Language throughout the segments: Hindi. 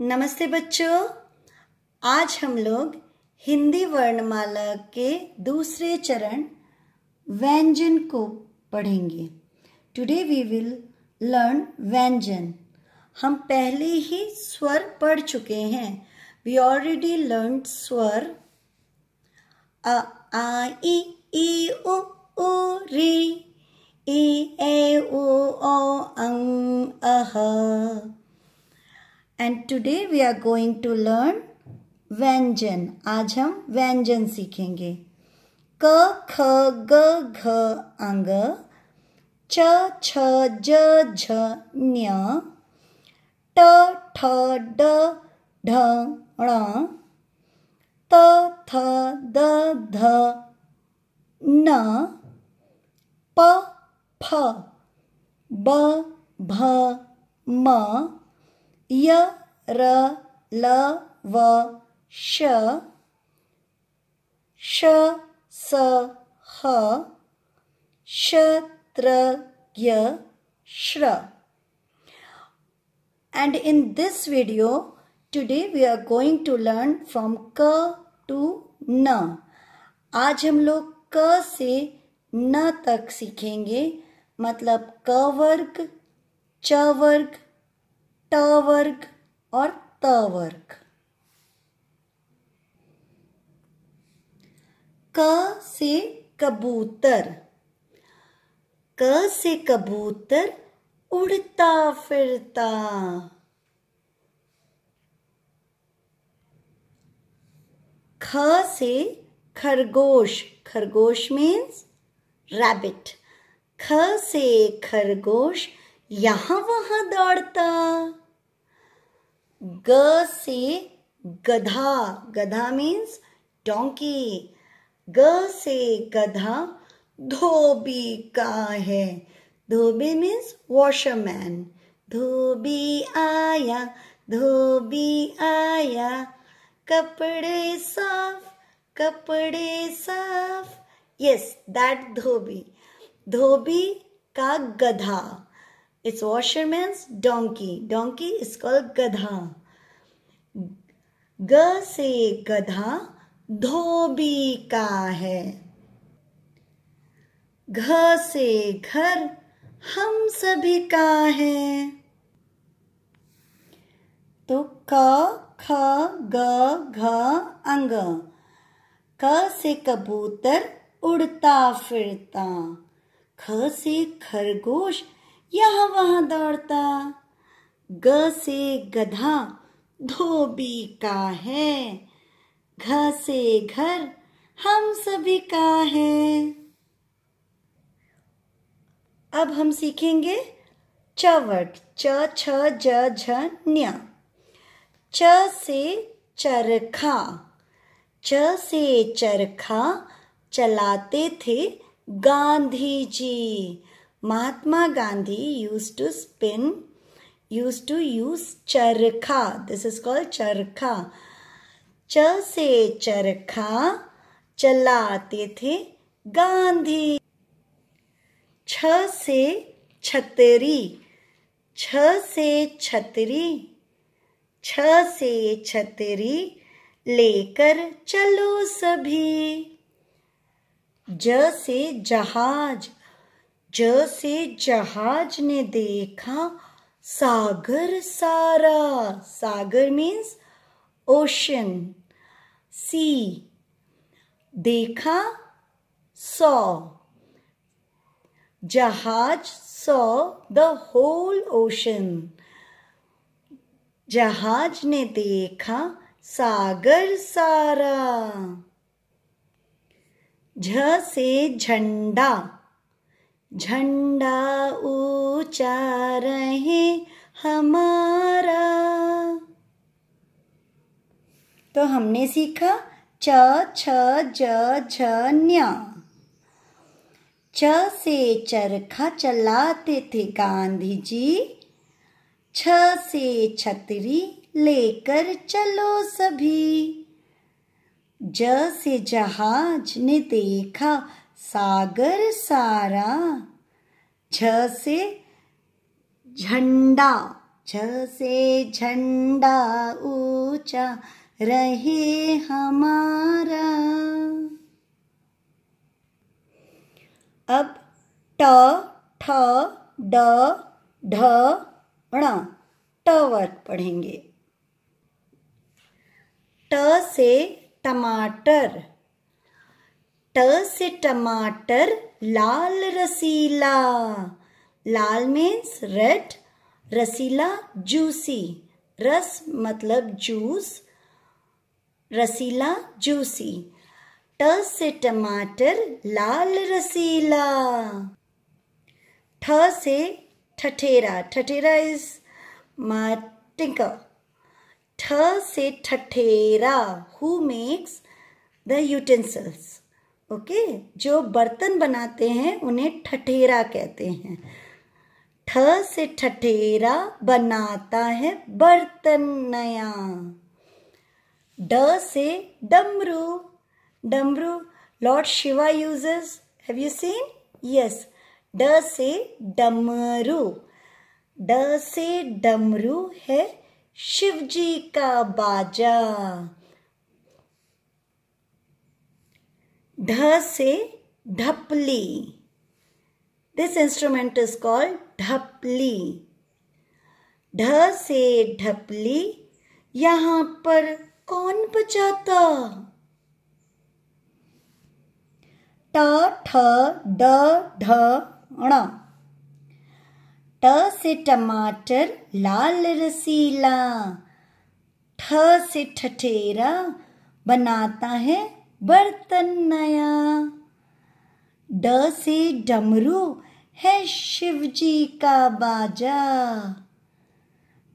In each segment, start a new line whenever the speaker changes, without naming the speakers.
नमस्ते बच्चों आज हम लोग हिंदी वर्णमाला के दूसरे चरण व्यंजन को पढ़ेंगे टुडे वी विल लर्न व्यंजन हम पहले ही स्वर पढ़ चुके हैं वी ऑलरेडी लर्न स्वर अ आ ई ई ओ ओ रे ए ए ओ ओ अंग अह and today we are going to learn व्यंजन आज हम व्यंजन सीखेंगे क ख ग घ अंग च छ ज झ न्य ट ठ ड ढ ण त थ द ध न प फ ब भ म य र ल व श श स ह श त्र य श्र and in this video today we are going to learn from क टू न आज हम लोग क से न तक सीखेंगे मतलब क वर्ग च वर्ग ट वर्ग और त वर्ग क से कबूतर क से कबूतर उड़ता फिरता ख से खरगोश खरगोश मीन्स रैबिट ख से खरगोश यहां वहां दौड़ता ग से गधा गधा मीन्स डोंकी ग से गधा धोबी का है धोबी मीन्स वॉशरमैन धोबी आया धोबी आया कपड़े साफ कपड़े साफ यस दैट धोबी धोबी का गधा it's washerman's donkey donkey is called गधा ग से गधा धोबी का है घ से घर हम सभी का है तो क ख ग घ अंग क से कबूतर उड़ता फिरता ख से खरगोश यहाँ वहाँ दौड़ता ग से गधा धोबी का है घ से घर हम सभी का है अब हम सीखेंगे चवट च छ ज झ न्य च से चरखा च से चरखा चलाते थे गांधी जी Mahatma Gandhi used to spin, used to use charkha. This is called charkha. च से चरखा चलाते थे गांधी छ से छतरी छ से छतरी छ से छतरी लेकर चलो सभी ज से जहाज ज से जहाज ने देखा सागर सारा सागर मीन्स ओशन सी देखा सौ जहाज सौ द होल ओशन जहाज ने देखा सागर सारा झ से झंडा झंडा ऊंचा रहे हमारा तो हमने सीखा च छ ज झ न्य च से चरखा चलाते थे गांधी जी छ से छतरी लेकर चलो सभी ज से जहाज ने देखा सागर सारा छ से झंडा छ से झंडा ऊंचा रहे हमारा अब ट ठ ड ढ ण ट वर्ग पढ़ेंगे ट से टमाटर ट से टमाटर लाल रसीला लाल मीन्स रेड रसीला जूसी रस मतलब जूस रसीला जूसी ट से टमाटर लाल रसीला ठ से ठठेरा ठठेरा इज टिंकर ठ से ठठेरा who makes the utensils okay जो बर्तन बनाते हैं उन्हें ठठेरा कहते हैं ठ से ठठेरा बनाता है बर्तन नया ड से डमरू डमरू lord Shiva uses have you seen yes ड से डमरू ड से डमरू है शिवजी का बाजा ढ से ढपली दिस इंस्ट्रूमेंट इज कॉल्ड ढपली ढ से ढपली यहां पर कौन बचाता ट ठ ड ढ ण ट से टमाटर लाल रसीला ठ से ठठेरा बनाता है बर्तन नया ड से डमरू है शिव जी का बाजा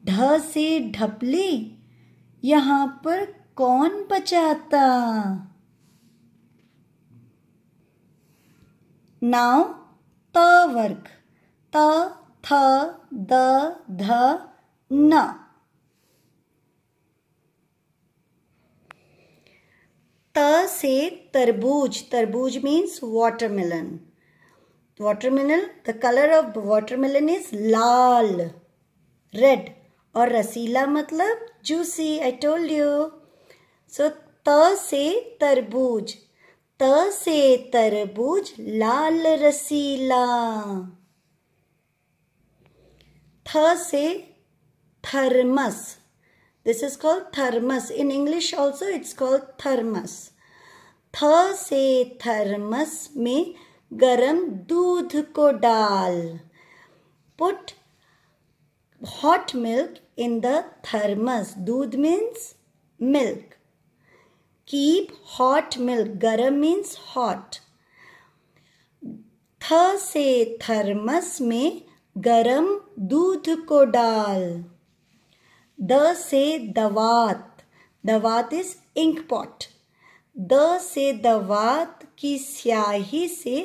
ढ से ढपली यहाँ पर कौन बचाता नाउ त वर्ग त थ द ध न त से तरबूज तरबूज means watermelon watermelon the colour of watermelon is लाल रेड और रसीला मतलब juicy I told you so त से तरबूज त से तरबूज लाल रसीला थ से thermos This is called thermos. In English also it's called thermos. थ से थर्मस में गरम दूध को डाल put hot milk in the thermos दूध means milk keep hot milk गरम मीन्स हॉट थ से थर्मस में गरम दूध को डाल द से दवात दवात इज इंक पॉट द से दवात की स्याही से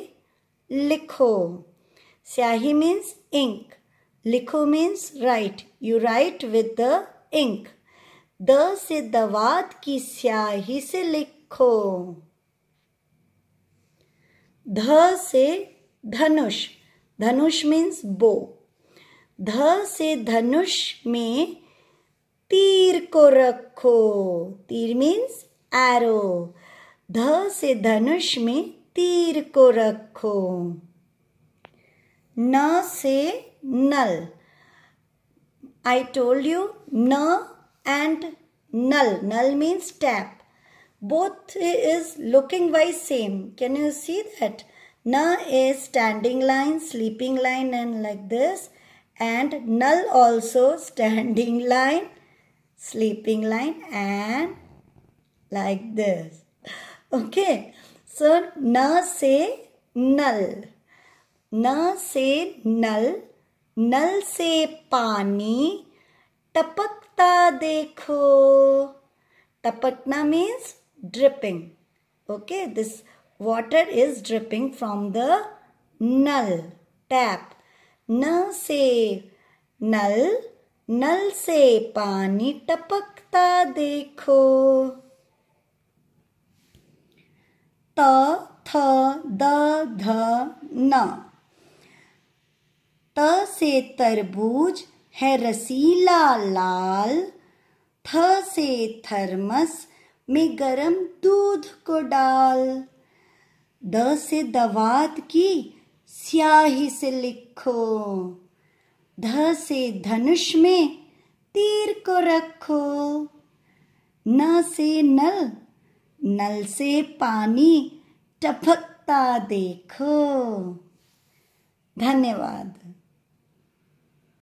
लिखो स्याही मीन्स इंक लिखो means write you write with the ink द से दवात की स्याही से लिखो ध से धनुष धनुष मीन्स बो ध से धनुष में तीर को रखो तीर मीन्स एरो ध से धनुष में तीर को रखो न से नल आई टोल्ड यू न एंड नल नल means tap both is looking wise same can you see that न is standing line sleeping line and like this and नल also standing line sleeping line and like this okay so na say null na say null null say pani tapakta dekho tapakna means dripping okay this water is dripping from the null tap na say null नल से पानी टपकता देखो त थ द ध न त से तरबूज है रसीला लाल थ से थर्मस में गरम दूध को डाल द से दवात की स्याही से लिखो ध से धनुष में तीर को रखो न से नल नल से पानी टपकता देखो धन्यवाद